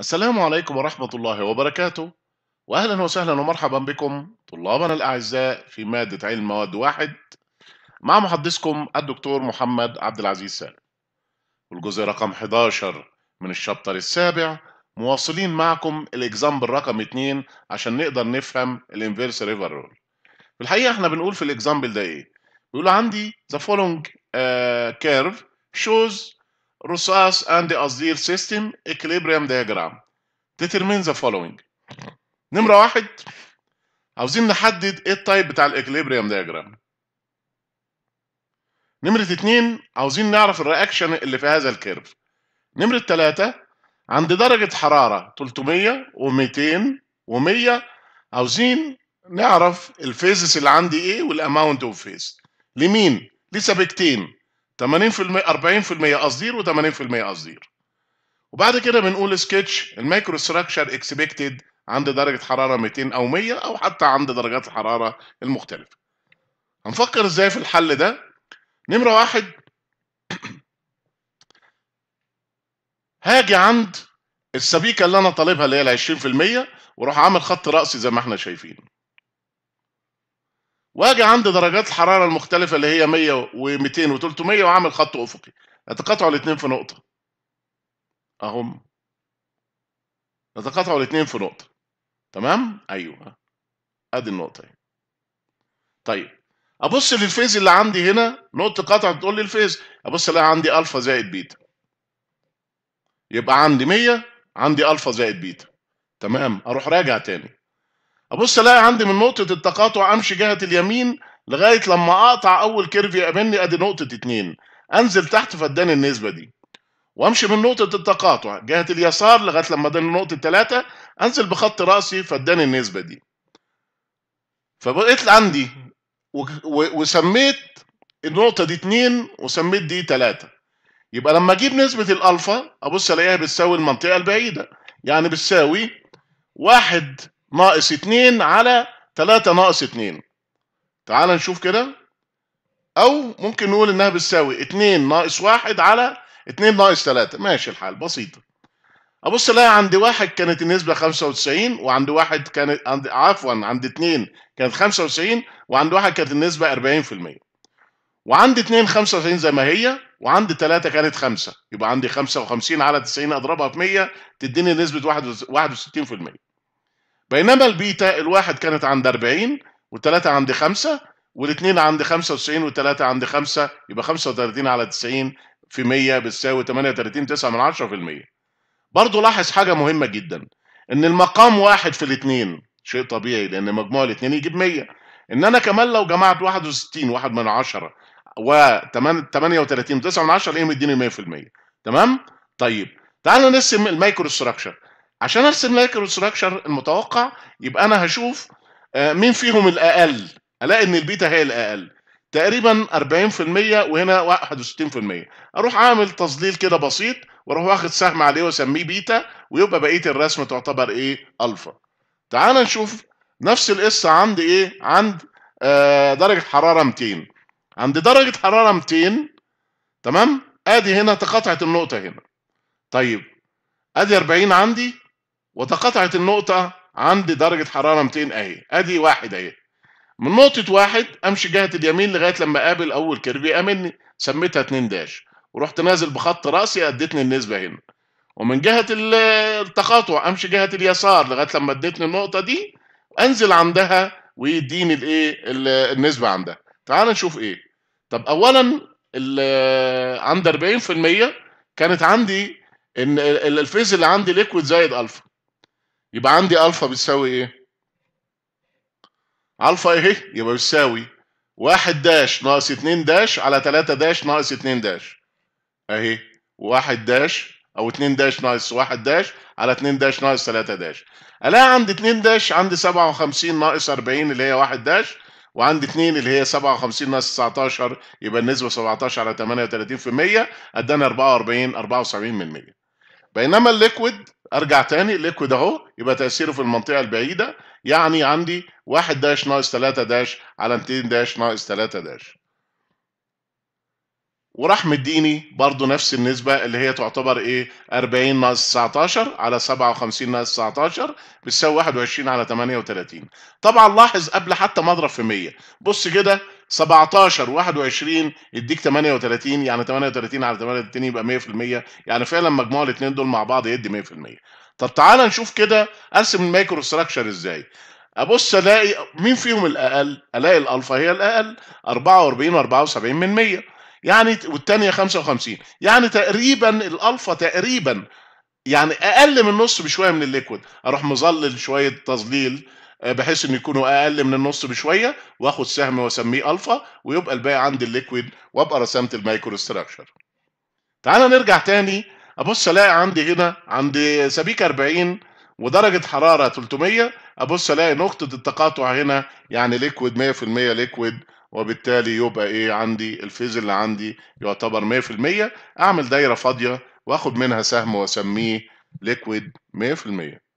السلام عليكم ورحمة الله وبركاته وأهلا وسهلا ومرحبا بكم طلابنا الأعزاء في مادة علم مواد واحد مع محدثكم الدكتور محمد عبد العزيز سالم والجزء رقم 11 من الشابتر السابع مواصلين معكم الإكزامبل رقم 2 عشان نقدر نفهم الانفيرس ريفر رول في الحقيقة احنا بنقول في الإكزامبل ده إيه؟ بيقول عندي the following آه، curve shows Rousseau's and Azir system equilibrium diagram determine the following نمرة واحد عاوزين نحدد ايه التايب بتاع الاكليبريم دياجرام نمرة اتنين عاوزين نعرف الرياكشن اللي في هذا الكيرف نمرة تلاتة عند درجة حرارة 300 و200 و100 عاوزين نعرف الفيزز اللي عندي ايه والاماونت اوف فيز لمين؟ لسبكتين 80% 40% قصدير و80% قصدير وبعد كده بنقول سكتش المايكرو ستراكشر اكسبكتد عند درجه حراره 200 او 100 او حتى عند درجات الحراره المختلفه هنفكر ازاي في الحل ده نمره واحد هاجي عند السبيكه اللي انا طالبها اللي هي ال 20% واروح عامل خط راسي زي ما احنا شايفين واجي عند درجات الحراره المختلفه اللي هي 100 و200 و300 واعمل خط افقي اتقاطعوا الاثنين في نقطه اهم اتقاطعوا الاثنين في نقطه تمام ايوه ادي النقطه اهي طيب ابص للفيز اللي عندي هنا نقطه قطع تقول لي الفيز ابص الاقي عندي الفا زائد بيتا يبقى عندي 100 عندي الفا زائد بيتا تمام اروح راجع تاني ابص الاقي عندي من نقطه التقاطع امشي جهه اليمين لغايه لما اقطع اول كيرف يقابلني ادي نقطه اتنين انزل تحت فداني النسبه دي وامشي من نقطه التقاطع جهه اليسار لغايه لما اداني نقطه تلاتة انزل بخط راسي فداني النسبه دي فبقيت عندي وسميت النقطه دي اتنين وسميت دي تلاتة يبقى لما اجيب نسبه الالفا ابص الاقيها بتساوي المنطقه البعيده يعني بتساوي واحد ناقص 2 على 3 ناقص 2 تعال نشوف كده او ممكن نقول انها بتساوي 2 ناقص 1 على 2 ناقص 3 ماشي الحال بسيطه ابص الاقي عند واحد كانت النسبه 95 وعند واحد كانت عند عفوا عند 2 كانت 95 وعند واحد كانت النسبه 40% وعند 2 95 زي ما هي وعند 3 كانت 5 يبقى عندي 55 على 90 اضربها في 100 تديني نسبه 61% بينما البيتا الواحد كانت عند 40 والثلاثة عند 5 والاثنين عند 95 والثلاثة عند 5 يبقى 35 على 90 في 100 بتساوي 38 9 من 10 في المية برضه لاحظ حاجة مهمة جدا إن المقام واحد في الاثنين شيء طبيعي لأن مجموع الاثنين يجيب 100 إن أنا كمان لو جمعت 61 1 من 10 و 38 9 من 10 ايه مديني 100% تمام؟ طيب تعالوا نرسم المايكرو ستراكشر عشان ارسم لك الاستراكشر المتوقع يبقى انا هشوف آه، مين فيهم الاقل الاقي ان البيتا هي الاقل تقريبا 40% وهنا 61% اروح عامل تظليل كده بسيط واروح واخد سهم عليه واسميه بيتا ويبقى بقيه الرسمه تعتبر ايه الفا تعال نشوف نفس القصه عند ايه عند آه، درجه حراره 200 عند درجه حراره 200 تمام ادي هنا تقاطعت النقطه هنا طيب ادي 40 عندي وتقاطعت النقطة عند درجة حرارة 200 أهي أدي واحد أهي من نقطة واحد أمشي جهة اليمين لغاية لما أقابل أول كيرف يأمني سميتها 2 داش ورحت نازل بخط رأسي أدتني النسبة هنا ومن جهة التقاطع أمشي جهة اليسار لغاية لما أدتني النقطة دي أنزل عندها ويديني الإيه النسبة عندها تعال نشوف إيه طب أولا عند 40% كانت عندي ان الفيز اللي عندي ليكويد زائد الفا يبقى عندي الفا بتساوي ايه؟ الفا ايه؟ يبقى بتساوي 1 داش ناقص 2 داش على 3 داش ناقص 2 داش اهي 1 داش او 2 داش ناقص 1 داش على 2 داش ناقص 3 داش الاقي عند 2 داش عندي 57 ناقص 40 اللي هي 1 داش وعندي 2 اللي هي 57 ناقص 19 يبقى النسبه 17 على 38% ادانا 44 74% بينما الليكويد ارجع تاني الليكويد اهو يبقى تاثيره في المنطقه البعيده يعني عندي 1 داش ناقص 3 داش على 2 داش ناقص 3 داش وراح مديني برضو نفس النسبة اللي هي تعتبر ايه 40 ناقص 19 على 57 ناقص 19 بتساوي 21 على 38 طبعا لاحظ قبل حتى ما اضرب في 100 بص كده 17 21 يديك 38 يعني 38 على 38 يبقى 100% يعني فعلا مجموع الاثنين دول مع بعض يدي 100% طب تعالى نشوف كده ارسم المايكرو ستراكشر ازاي ابص الاقي مين فيهم الاقل الاقي الالفا هي الاقل 44 و 74 من 100 يعني والثانيه 55 يعني تقريبا الالفا تقريبا يعني اقل من نص بشويه من الليكويد اروح مظلل شويه تظليل آه، بحيث ان يكونوا اقل من النص بشويه واخد سهم واسميه الفا ويبقى الباقي عندي الليكويد وابقى رسمت المايكرو ستراكشر. تعالى نرجع تاني ابص الاقي عندي هنا عند سبيك 40 ودرجه حراره 300 ابص الاقي نقطه التقاطع هنا يعني ليكويد 100% ليكويد وبالتالي يبقى ايه عندي الفيز اللي عندي يعتبر 100% اعمل دايره فاضيه واخد منها سهم واسميه ليكويد 100%